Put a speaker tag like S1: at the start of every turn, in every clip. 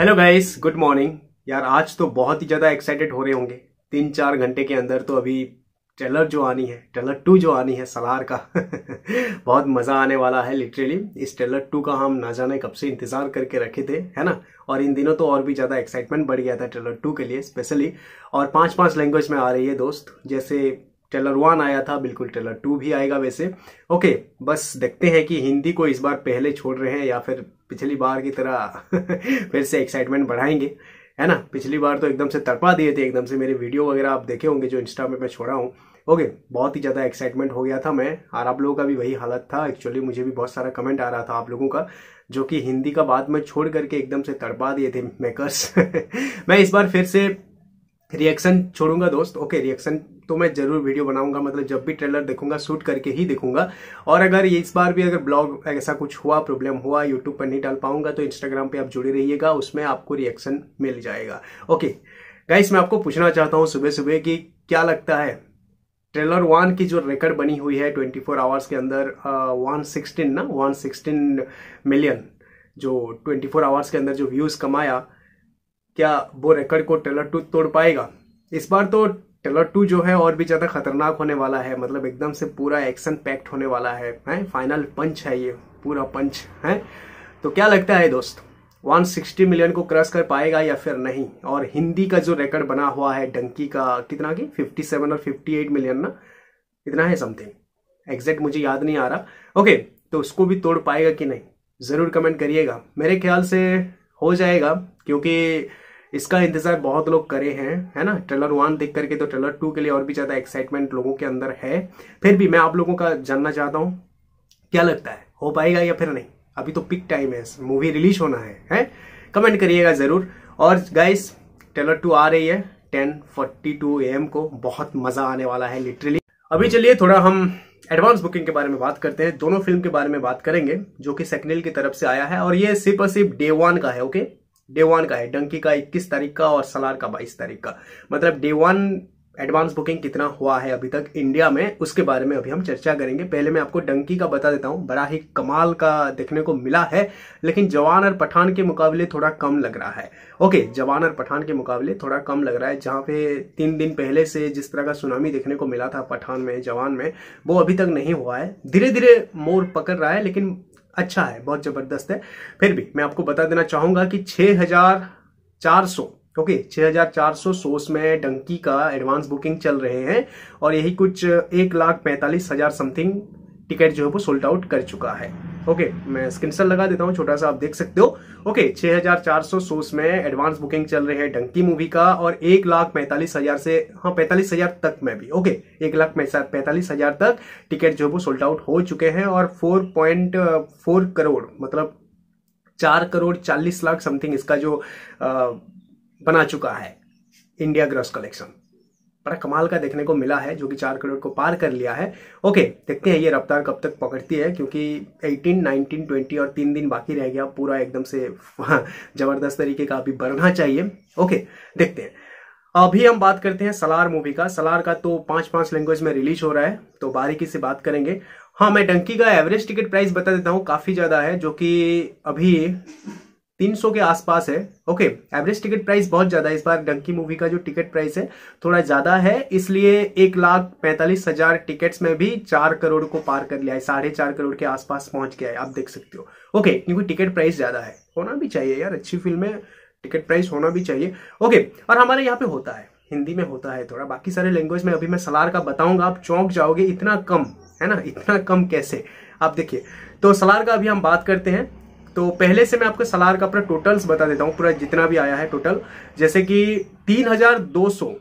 S1: Hello guys good morning यार आज तो बहुत ही ज़्यादा एक्साइटेड हो रहे होंगे तीन चार घंटे के अंदर तो अभी ट्रेलर जो आनी है ट्रेलर टू जो आनी है सलार का बहुत मज़ा आने वाला है लिटरली इस ट्रेलर टू का हम ना जाने कब से इंतज़ार करके रखे थे है ना और इन दिनों तो और भी ज़्यादा एक्साइटमेंट बढ़ गया था ट्रेलर टू के लिए स्पेशली और पाँच पाँच लैंग्वेज में आ रही है दोस्त जैसे टेलर वन आया था बिल्कुल टेलर टू भी आएगा वैसे ओके बस देखते हैं कि हिंदी को इस बार पहले छोड़ रहे हैं या फिर पिछली बार की तरह फिर से एक्साइटमेंट बढ़ाएंगे है ना पिछली बार तो एकदम से तड़पा दिए थे एकदम से मेरे वीडियो वगैरह आप देखे होंगे जो इंस्टा में मैं छोड़ा हूँ ओके बहुत ही ज़्यादा एक्साइटमेंट हो गया था मैं और आप लोगों का भी वही हालत था एक्चुअली मुझे भी बहुत सारा कमेंट आ रहा था आप लोगों का जो कि हिंदी का बाद में छोड़ करके एकदम से तड़पा दिए थे मेकर्स मैं इस बार फिर से रिएक्शन छोड़ूंगा दोस्त ओके रिएक्शन तो मैं जरूर वीडियो बनाऊंगा मतलब जब भी ट्रेलर देखूंगा शूट करके ही देखूंगा और अगर इस बार भी अगर ब्लॉग ऐसा कुछ हुआ प्रॉब्लम हुआ यूट्यूब पर नहीं डाल पाऊंगा तो इंस्टाग्राम पे आप जुड़े रहिएगा उसमें आपको रिएक्शन मिल जाएगा ओके गाइस मैं आपको पूछना चाहता हूँ सुबह सुबह कि क्या लगता है ट्रेलर वन की जो रिकॉर्ड बनी हुई है 24 आवर्स के अंदर वन सिक्सटीन ना वन सिक्सटीन मिलियन जो 24 आवर्स के अंदर जो व्यूज कमाया क्या वो रिकॉर्ड को ट्रेलर टू तोड़ पाएगा इस बार तो टेलर टू जो है और भी ज्यादा खतरनाक होने वाला है मतलब एकदम से पूरा एक्शन पैक्ट होने वाला है हैं फाइनल पंच है ये पूरा पंच है तो क्या लगता है दोस्त 160 मिलियन को क्रॉस कर पाएगा या फिर नहीं और हिंदी का जो रिकॉर्ड बना हुआ है डंकी का कितना की फिफ्टी और फिफ्टी मिलियन ना इतना है समथिंग एग्जैक्ट मुझे याद नहीं आ रहा ओके तो उसको भी तोड़ पाएगा कि नहीं ज़रूर कमेंट करिएगा मेरे ख्याल से हो जाएगा क्योंकि इसका इंतजार बहुत लोग करे हैं है ना ट्रेलर वन देख करके तो ट्रेलर टू के लिए और भी ज्यादा एक्साइटमेंट लोगों के अंदर है फिर भी मैं आप लोगों का जानना चाहता हूँ क्या लगता है हो पाएगा या फिर नहीं अभी तो पिक टाइम है मूवी रिलीज होना है है? कमेंट करिएगा जरूर और गाइस ट्रेलर टू आ रही है टेन फोर्टी टू एम को बहुत मजा आने वाला है लिटरली अभी चलिए थोड़ा हम एडवांस बुकिंग के बारे में बात करते हैं दोनों फिल्म के बारे में बात करेंगे जो कि सेकनेल की तरफ से आया है और ये सिर्फ और सिर्फ डे वन का है ओके डे वन का है डंकी का 21 तारीख का और सलार का 22 तारीख का मतलब डे वन एडवांस बुकिंग कितना हुआ है अभी तक इंडिया में उसके बारे में अभी हम चर्चा करेंगे पहले मैं आपको डंकी का बता देता हूं बड़ा ही कमाल का देखने को मिला है लेकिन जवान और पठान के मुकाबले थोड़ा कम लग रहा है ओके जवान और पठान के मुकाबले थोड़ा कम लग रहा है जहां पे तीन दिन पहले से जिस तरह का सुनामी देखने को मिला था पठान में जवान में वो अभी तक नहीं हुआ है धीरे धीरे मोर पकड़ रहा है लेकिन अच्छा है बहुत ज़बरदस्त है फिर भी मैं आपको बता देना चाहूंगा कि छः हजार चार सौ ओके okay, 6400 सोर्स में डंकी का एडवांस बुकिंग चल रहे हैं और यही कुछ एक लाख पैंतालीस हजार समथिंग टिकट जो है वो सोल्ड आउट कर चुका है ओके मैं स्क्रीन लगा देता हूँ छोटा सा आप देख सकते हो ओके 6400 सोर्स में एडवांस बुकिंग चल रहे हैं डंकी मूवी का और एक लाख पैंतालीस हजार से हाँ पैंतालीस हजार तक में भी ओके एक लाख पैंतालीस हजार तक टिकट जो है वो सोल्ड आउट हो चुके हैं और फोर पॉइंट फोर करोड़ मतलब चार करोड़ चालीस लाख समथिंग इसका जो आ, बना चुका है इंडिया ग्रॉस कलेक्शन बड़ा कमाल का देखने को मिला है जो कि चार करोड़ को पार कर लिया है ओके देखते हैं ये रफ्तार कब तक पकड़ती है क्योंकि 18, 19, 20 और तीन दिन बाकी रह गया पूरा एकदम से जबरदस्त तरीके का अभी बढ़ना चाहिए ओके देखते हैं अभी हम बात करते हैं सलार मूवी का सलार का तो पांच पांच लैंग्वेज में रिलीज हो रहा है तो बारीकी से बात करेंगे हाँ मैं डंकी का एवरेज टिकट प्राइस बता देता हूँ काफ़ी ज़्यादा है जो कि अभी 300 के आसपास है ओके एवरेज टिकट प्राइस बहुत ज्यादा है इस बार डंकी मूवी का जो टिकट प्राइस है थोड़ा ज्यादा है इसलिए एक लाख पैंतालीस हजार टिकट्स में भी चार करोड़ को पार कर लिया है साढ़े चार करोड़ के आसपास पहुंच गया है आप देख सकते हो ओके क्योंकि टिकट प्राइस ज्यादा है होना भी चाहिए यार अच्छी फिल्म है टिकट प्राइस होना भी चाहिए ओके और हमारे यहाँ पे होता है हिंदी में होता है थोड़ा बाकी सारे लैंग्वेज में अभी मैं सलार का बताऊंगा आप चौंक जाओगे इतना कम है ना इतना कम कैसे आप देखिए तो सलार का अभी हम बात करते हैं तो पहले से मैं आपको सलार का पूरा टोटल्स बता देता हूँ पूरा जितना भी आया है टोटल जैसे कि 3200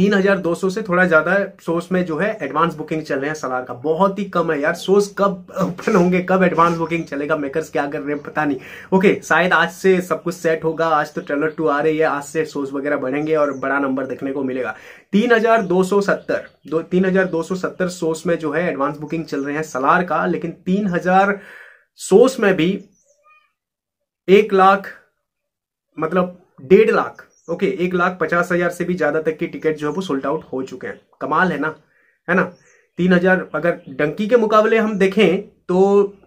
S1: 3200 से थोड़ा ज्यादा सोर्स में जो है एडवांस बुकिंग चल रहे हैं सलार का बहुत ही कम है यार सोर्स कब ओपन होंगे कब एडवांस बुकिंग चलेगा मेकर्स क्या कर रहे हैं पता नहीं ओके शायद आज से सब कुछ सेट होगा आज तो ट्रेलर टू आ रही है आज से सोर्स वगैरह बढ़ेंगे और बड़ा नंबर देखने को मिलेगा तीन हजार दो सौ सत्तर दो तीन हजार दो सौ सत्तर सोर्स में जो है एडवांस बुकिंग चल रहे हैं सलार का लेकिन तीन हजार सोस में भी एक लाख मतलब डेढ़ लाख ओके एक लाख पचास हजार से भी ज्यादा तक की टिकट जो है वो सोल्ड आउट हो चुके हैं कमाल है ना है ना तीन हजार अगर डंकी के मुकाबले हम देखें तो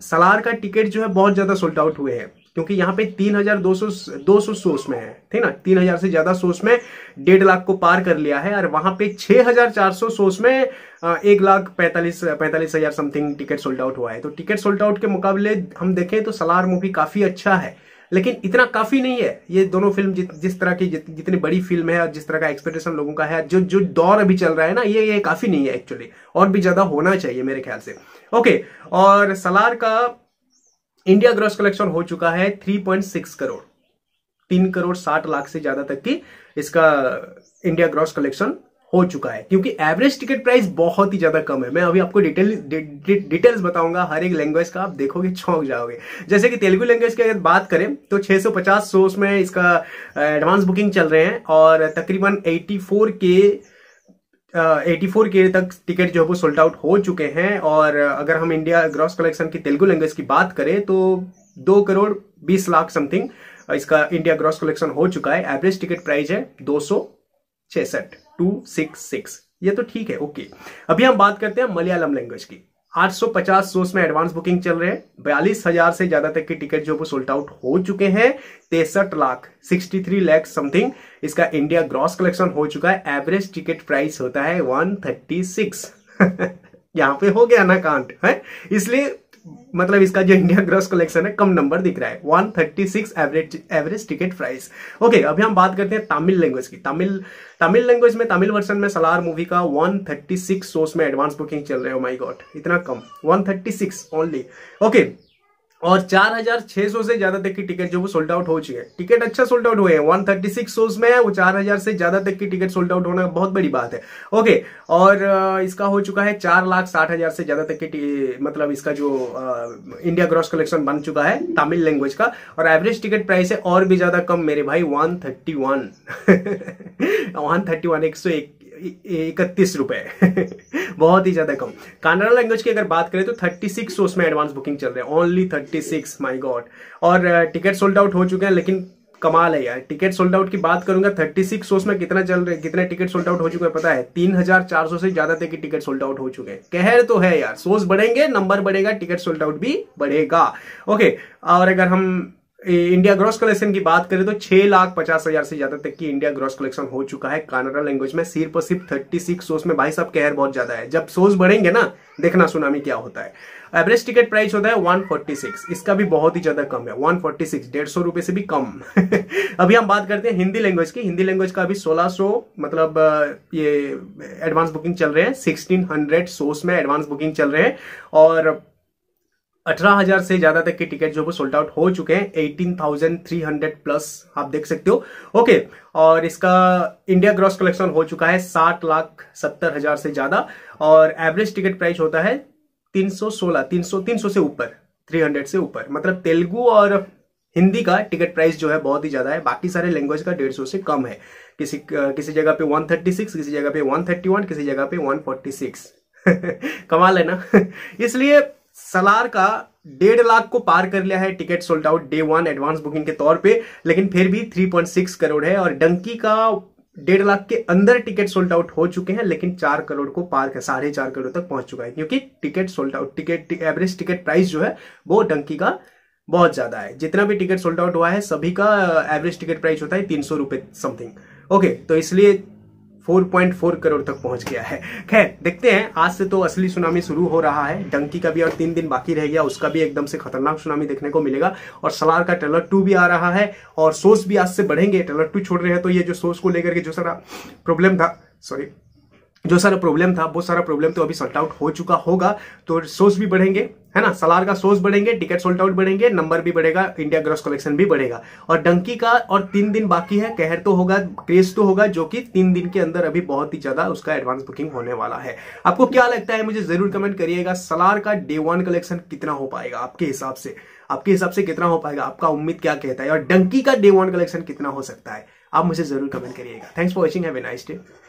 S1: सलार का टिकट जो है बहुत ज्यादा सोल्ड आउट हुए हैं क्योंकि यहाँ पे 3,200 सौ सोर्स में है ठीक ना 3,000 से ज्यादा सोर्स में डेढ़ लाख को पार कर लिया है और वहां पे 6,400 सोर्स में एक लाख पैंतालीस पैंतालीस हजार समथिंग टिकट सोल्ड आउट हुआ है तो टिकट सोल्ड आउट के मुकाबले हम देखें तो सलार मूवी काफी अच्छा है लेकिन इतना काफी नहीं है ये दोनों फिल्म जित, जिस तरह की जि, जितनी बड़ी फिल्म है और जिस तरह का एक्सपेक्टेशन लोगों का है जो जो दौर अभी चल रहा है ना ये ये काफी नहीं है एक्चुअली और भी ज्यादा होना चाहिए मेरे ख्याल से ओके और सलार का इंडिया ग्रॉस कलेक्शन हो चुका है 3.6 करोड़ तीन करोड़ साठ लाख से ज्यादा तक की इसका इंडिया ग्रॉस कलेक्शन हो चुका है क्योंकि एवरेज टिकट प्राइस बहुत ही ज्यादा कम है मैं अभी आपको डिटेल डि, डि, डिटेल्स बताऊंगा हर एक लैंग्वेज का आप देखोगे चौंक जाओगे जैसे कि तेलुगु लैंग्वेज की अगर बात करें तो 650 सौ पचास में इसका एडवांस बुकिंग चल रहे हैं और तकरीबन 84 के एटी फोर के तक टिकट जो है वो सोल्ड आउट हो चुके हैं और अगर हम इंडिया ग्रॉस कलेक्शन की तेलुगु लैंग्वेज की बात करें तो दो करोड़ बीस लाख समथिंग इसका इंडिया ग्रॉस कलेक्शन हो चुका है एवरेज टिकट प्राइस है दो सौ छसठ टू सिक्स सिक्स ये तो ठीक है ओके अभी हम बात करते हैं मलयालम लैंग्वेज की 850 सौ में एडवांस बुकिंग चल रहे हैं बयालीस हजार से ज्यादा तक की टिकट जो वो सोल्ड आउट हो चुके हैं तिरसठ लाख 63 लैख समथिंग इसका इंडिया ग्रॉस कलेक्शन हो चुका है एवरेज टिकट प्राइस होता है 136 यहां पे हो गया ना कांट है इसलिए मतलब इसका जो इंडिया ग्रॉस कलेक्शन है कम नंबर दिख रहा है 136 average average ticket price okay अभी हम बात करते हैं तमिल लैंग्वेज की तमिल तमिल लैंग्वेज में तमिल वर्सन में सलार मूवी का 136 शोस में एडवांस बुकिंग चल रहे हो माई गॉड इतना कम 136 ओनली ओके और 4,600 से ज्यादा तक की टिकट जो वो सोल्ड आउट हो चुकी है टिकट अच्छा सोल्ड आउट हुए हैं 136 शोज में है वो 4,000 से ज्यादा तक की टिकट सोल्ड आउट होना बहुत बड़ी बात है ओके और इसका हो चुका है चार लाख साठ हजार से ज्यादा तक की मतलब इसका जो इंडिया ग्रॉस कलेक्शन बन चुका है तमिल लैंग्वेज का और एवरेज टिकट प्राइस है और भी ज्यादा कम मेरे भाई one thirty one one thirty one एक सौ इकतीस रुपए बहुत ही ज्यादा कम कानाडा लैंग्वेज की अगर बात करें तो थर्टी सिक्स शोज में एडवांस बुकिंग चल रहे हैं only thirty six my god और टिकट सोल्ड आउट हो चुके हैं लेकिन कमाल है यार टिकट सोल्ड आउट की बात करूंगा थर्टी सिक्स शोस में कितना चल रहे कितने टिकट सोल्ड आउट हो चुके हैं पता है तीन हजार चार सौ से ज्यादा तक की टिकट सोल्ड आउट हो चुके हैं कहर तो है यार शोज बढ़ेंगे नंबर बढ़ेगा टिकट सोल्ड आउट भी बढ़ेगा ओके और अगर हम इंडिया ग्रॉस कलेक्शन की बात करें तो छह लाख पचास हजार से ज्यादा तक की इंडिया ग्रॉस कलेक्शन हो चुका है कानाडा लैंग्वेज में सिर्फ और सिर्फ थर्टी सिक्स सोस में भाई साहब कहर बहुत ज्यादा है जब सोस बढ़ेंगे ना देखना सुनामी क्या होता है एवरेज टिकट प्राइस होता है 146 इसका भी बहुत ही ज्यादा कम है 146 डेढ़ सौ रुपए से भी कम अभी हम बात करते हैं हिंदी लैंग्वेज की हिंदी लैंग्वेज का अभी 1600 मतलब ये एडवांस बुकिंग चल रहे हैं 1600 सोर्स में एडवांस बुकिंग चल रहे हैं और अठारह हजार से ज्यादा तक के टिकट जो वो सोल्ड आउट हो चुके हैं eighteen thousand three hundred plus आप देख सकते हो ओके और इसका इंडिया ग्रॉस कलेक्शन हो चुका है साठ लाख सत्तर हजार से ज्यादा और एवरेज टिकट प्राइस होता है तीन सौ सोलह तीन सौ तीन सौ से ऊपर थ्री हंड्रेड से ऊपर मतलब तेलुगु और हिंदी का टिकट प्राइस जो है बहुत ही ज्यादा है बाकी सारे लैंग्वेज का डेढ़ सौ से कम है किसी किसी जगह पे वन किसी जगह पे वन किसी जगह पे वन कमाल है ना इसलिए सलार का डेढ़ लाख को पार कर लिया है ticket sold out day one advance booking के तौर पे लेकिन फिर भी 3.6 करोड़ है और डंकी का डेढ़ लाख के अंदर टिकट सोल्ड आउट हो चुके हैं लेकिन चार करोड़ को पार कर साढ़े चार करोड़ तक पहुंच चुका है क्योंकि ticket sold out ticket average ticket price जो है वो डंकी का बहुत ज्यादा है जितना भी टिकट सोल्ड आउट हुआ है सभी का एवरेज टिकट प्राइस होता है तीन सौ समथिंग ओके तो इसलिए 4.4 करोड़ तक पहुंच गया है खैर देखते हैं आज से तो असली सुनामी शुरू हो रहा है डंकी का भी और तीन दिन बाकी रह गया उसका भी एकदम से खतरनाक सुनामी देखने को मिलेगा और सलार का टेलर टू भी आ रहा है और सोर्स भी आज से बढ़ेंगे टेलर टू छोड़ रहे हैं तो ये जो सोर्स को लेकर के जो सारा प्रॉब्लम था सॉरी जो सारा प्रॉब्लम था वो सारा प्रॉब्लम तो अभी सॉल्ट आउट हो चुका होगा तो सोर्स भी बढ़ेंगे है ना सलार का सोर्स बढ़ेंगे टिकट सोल्ड आउट बढ़ेंगे नंबर भी बढ़ेगा इंडिया ग्रॉस कलेक्शन भी बढ़ेगा और डंकी का और तीन दिन बाकी है कहर तो होगा क्रेज तो होगा जो कि तीन दिन के अंदर अभी बहुत ही ज्यादा उसका एडवांस बुकिंग होने वाला है आपको क्या लगता है मुझे जरूर कमेंट करिएगा सलार का डे वन कलेक्शन कितना हो पाएगा आपके हिसाब से आपके हिसाब से कितना हो पाएगा आपका उम्मीद क्या कहता है और डंकी का डे वन कलेक्शन कितना हो सकता है आप मुझे जरूर कमेंट करिएगा थैंक्स फॉर वॉचिंग है